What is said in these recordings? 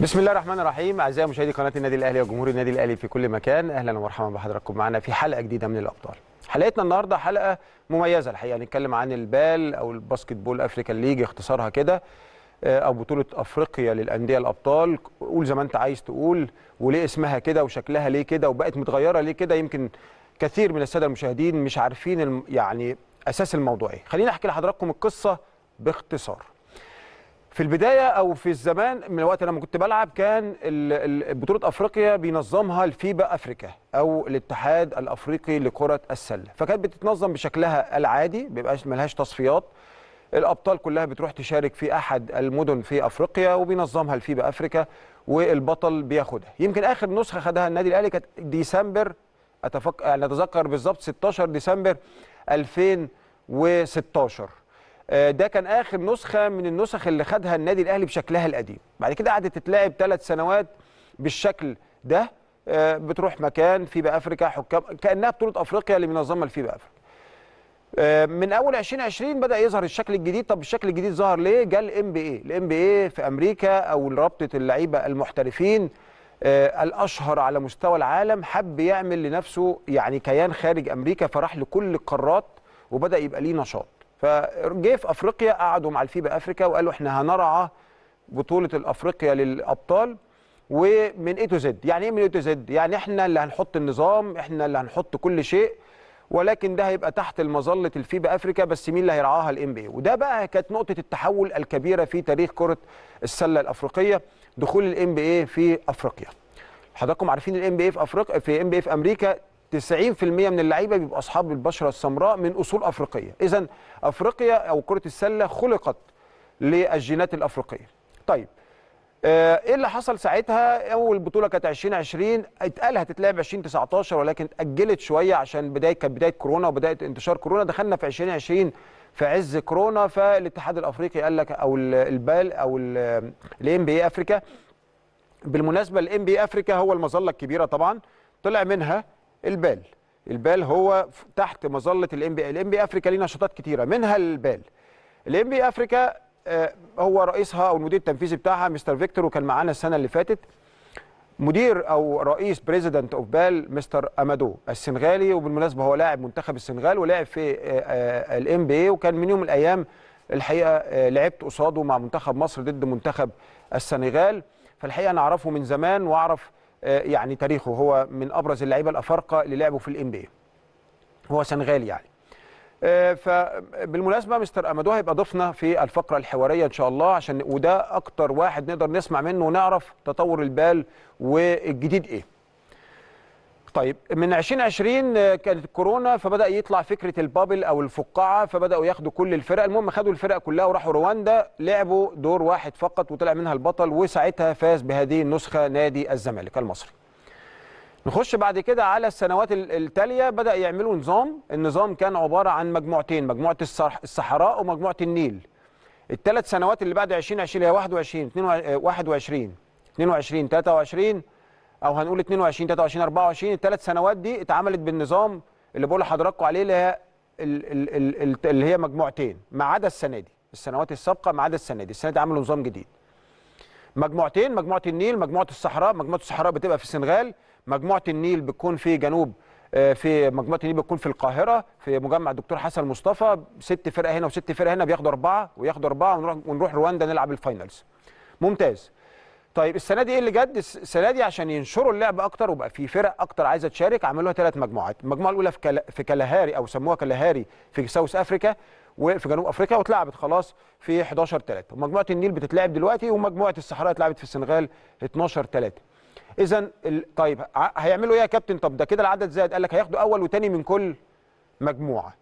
بسم الله الرحمن الرحيم اعزائي مشاهدي قناه النادي الاهلي وجمهور النادي الاهلي في كل مكان اهلا ومرحبا بحضراتكم معنا في حلقه جديده من الابطال حلقتنا النهارده حلقه مميزه الحقيقه هنتكلم عن البال او الباسكت بول افريكان ليج اختصارها كده آه، او بطوله افريقيا للانديه الابطال قول زي ما انت عايز تقول وليه اسمها كده وشكلها ليه كده وبقت متغيره ليه كده يمكن كثير من الساده المشاهدين مش عارفين يعني اساس الموضوع ايه خليني احكي لحضراتكم القصه باختصار في البدايه او في الزمان من الوقت لما كنت بلعب كان بطوله افريقيا بينظمها الفيبا افريكا او الاتحاد الافريقي لكره السله فكانت بتتنظم بشكلها العادي بيبقاش ملهاش تصفيات الابطال كلها بتروح تشارك في احد المدن في افريقيا وبينظمها الفيبا افريكا والبطل بياخدها يمكن اخر نسخه خدها النادي الاهلي كانت ديسمبر يعني نتذكر بالظبط 16 ديسمبر 2016 آه، ده كان اخر نسخه من النسخ اللي خدها النادي الاهلي بشكلها القديم بعد كده قعدت تتلعب ثلاث سنوات بالشكل ده آه، بتروح مكان في افريكا حكام كانها بطوله افريقيا اللي منظمه الفيبا افريكا آه، من اول 2020 بدا يظهر الشكل الجديد طب الشكل الجديد ظهر ليه جه الام بي اي الام بي اي في امريكا او رابطه اللعيبه المحترفين الاشهر على مستوى العالم حب يعمل لنفسه يعني كيان خارج امريكا فراح لكل القارات وبدا يبقى ليه نشاط فجه في افريقيا قعدوا مع الفيبا افريكا وقالوا احنا هنرعى بطوله الافريقيا للابطال ومن اي تو زد يعني ايه من اي تو زد يعني احنا اللي هنحط النظام احنا اللي هنحط كل شيء ولكن ده هيبقى تحت مظله الفيبا افريكا بس مين اللي هيرعاها الام بي وده بقى كانت نقطه التحول الكبيره في تاريخ كره السله الافريقيه دخول الام بي في افريقيا حضراتكم عارفين الام بي في افريقيا في ام بي في امريكا 90% من اللعيبه بيبقوا اصحاب البشره السمراء من اصول افريقيه اذا افريقيا او كره السله خلقت للجينات الافريقيه طيب آه، ايه اللي حصل ساعتها اول بطوله كانت 2020 اتقال هتتلعب 2019 ولكن اتاجلت شويه عشان بدايه كانت بدايه كورونا وبدايه انتشار كورونا دخلنا في 2020 في عز كورونا فالاتحاد الافريقي قال لك او البال او الام بي افريكا بالمناسبه الام بي افريكا هو المظله الكبيره طبعا طلع منها البال البال هو تحت مظله الام بي الام بي افريكا ليه نشاطات كتيره منها البال الام بي افريكا آه، هو رئيسها او المدير التنفيذي بتاعها مستر فيكتور وكان معانا السنه اللي فاتت مدير او رئيس بريزيدنت اوف بال مستر امادو السنغالي وبالمناسبه هو لاعب منتخب السنغال ولاعب في آه، آه، الام بي وكان من يوم من الايام الحقيقه لعبت قصاده مع منتخب مصر ضد منتخب السنغال فالحقيقه انا اعرفه من زمان واعرف آه، يعني تاريخه هو من ابرز اللعيبه الافارقه اللي لعبوا في الام بي إيه. هو سنغالي يعني آه، فبالمناسبه مستر امادو هيبقى ضيفنا في الفقره الحواريه ان شاء الله عشان وده اكتر واحد نقدر نسمع منه ونعرف تطور البال والجديد ايه طيب من 2020 آه، كانت كورونا فبدا يطلع فكره البابل او الفقاعه فبداوا ياخدوا كل الفرق المهم خدوا الفرق كلها وراحوا رواندا لعبوا دور واحد فقط وطلع منها البطل وساعتها فاز بهذه النسخه نادي الزمالك المصري نخش بعد كده على السنوات التاليه بدا يعملوا نظام النظام كان عباره عن مجموعتين مجموعه الصحراء ومجموعه النيل الثلاث سنوات اللي بعد 2020 هي 21 22 21 23 23 او هنقول 22 23 24 الثلاث سنوات دي اتعملت بالنظام اللي بقول لحضراتكم عليه اللي هي اللي هي مجموعتين ما عدا السنه دي السنوات السابقه ما عدا السنه دي السنه دي عملوا نظام جديد مجموعتين مجموعه النيل مجموعه الصحراء مجموعه الصحراء بتبقى في السنغال مجموعه النيل بتكون في جنوب آه، في مجموعه النيل بتكون في القاهره في مجمع الدكتور حسن مصطفى ست فرقه هنا وست فرقه هنا بياخدوا اربعه وياخدوا اربعه ونروح ونروح رواندا نلعب الفاينلز ممتاز طيب السنه دي ايه اللي جد السنه دي عشان ينشروا اللعب اكتر وبقى في فرق اكتر عايزه تشارك عملوها ثلاث مجموعات المجموعه الاولى في كلا في كالاهاري او سموها كالاهاري في ساوث افريكا وفي جنوب افريقيا واتلعبت خلاص في 11 3 ومجموعه النيل بتتلعب دلوقتي ومجموعه الصحراء اتلعبت في السنغال 12 3 اذا ال... طيب هيعملوا ايه يا كابتن طب ده كده العدد زاد قال لك هياخدوا اول وثاني من كل مجموعه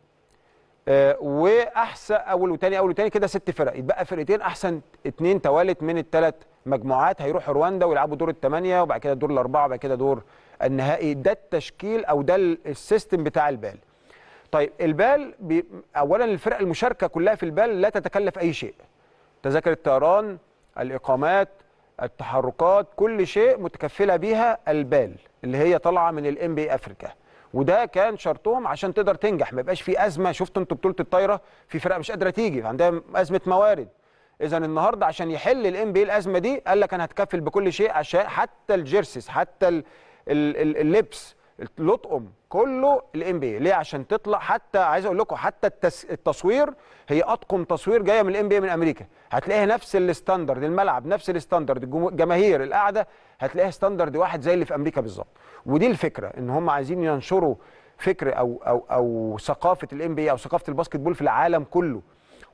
آه، واحسن اول وثاني اول وثاني كده ست فرق يتبقى فرقتين احسن اثنين توالت من الثلاث مجموعات هيروحوا رواندا ويلعبوا دور الثمانيه وبعد كده دور الاربعه وبعد كده دور النهائي ده التشكيل او ده السيستم بتاع البال طيب البال بي اولا الفرق المشاركه كلها في البال لا تتكلف اي شيء تذاكر الطيران الاقامات التحركات كل شيء متكفله بيها البال اللي هي طالعه من الام بي افريكا وده كان شرطهم عشان تقدر تنجح ما يبقاش في ازمه شفتوا انتوا بطوله الطايره في فرق مش قادره تيجي عندها يعني ازمه موارد اذا النهارده عشان يحل الام بي الازمه دي قال لك انا هتكفل بكل شيء عشان حتى الجيرسيس حتى اللبس لطقم كله الام بي ليه عشان تطلع حتى عايز اقول لكم حتى التس... التصوير هي اطقم تصوير جايه من الام بي من امريكا هتلاقيها نفس الستاندرد الملعب نفس الستاندرد الجماهير القاعده هتلاقيها ستاندرد واحد زي اللي في امريكا بالظبط ودي الفكره ان هم عايزين ينشروا فكر او او او ثقافه الام بي او ثقافه الباسكت بول في العالم كله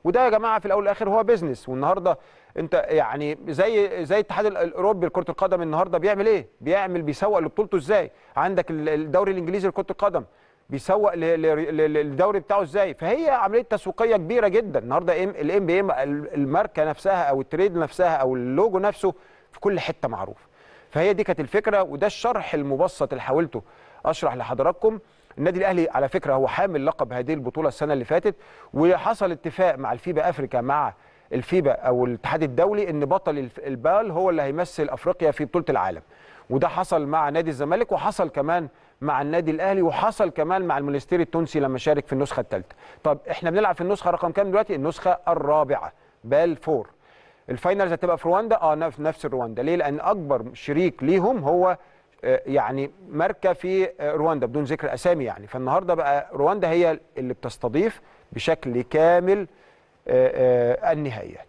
وده يا جماعه في الاول والاخر هو بيزنس والنهارده انت يعني زي زي الاتحاد الاوروبي لكره القدم النهارده بيعمل ايه؟ بيعمل بيسوق لبطولته ازاي؟ عندك الدوري الانجليزي لكره القدم بيسوق للدوري بتاعه ازاي؟ فهي عمليه تسويقيه كبيره جدا النهارده الام بي ام الماركه نفسها او التريد نفسها او اللوجو نفسه في كل حته معروف. فهي دي كانت الفكره وده الشرح المبسط اللي حاولته اشرح لحضراتكم النادي الاهلي على فكره هو حامل لقب هذه البطوله السنه اللي فاتت وحصل اتفاق مع الفيبا افريكا مع الفيبا او الاتحاد الدولي ان بطل البال هو اللي هيمثل افريقيا في بطوله العالم وده حصل مع نادي الزمالك وحصل كمان مع النادي الاهلي وحصل كمان مع المونستير التونسي لما شارك في النسخه الثالثه طب احنا بنلعب في النسخه رقم كام دلوقتي النسخه الرابعه بال فور الفاينلز هتبقى في رواندا اه نفس رواندا ليه لان اكبر شريك ليهم هو يعني ماركه في رواندا بدون ذكر اسامي يعني فالنهارده بقى رواندا هي اللي بتستضيف بشكل كامل آه، آه، النهائيات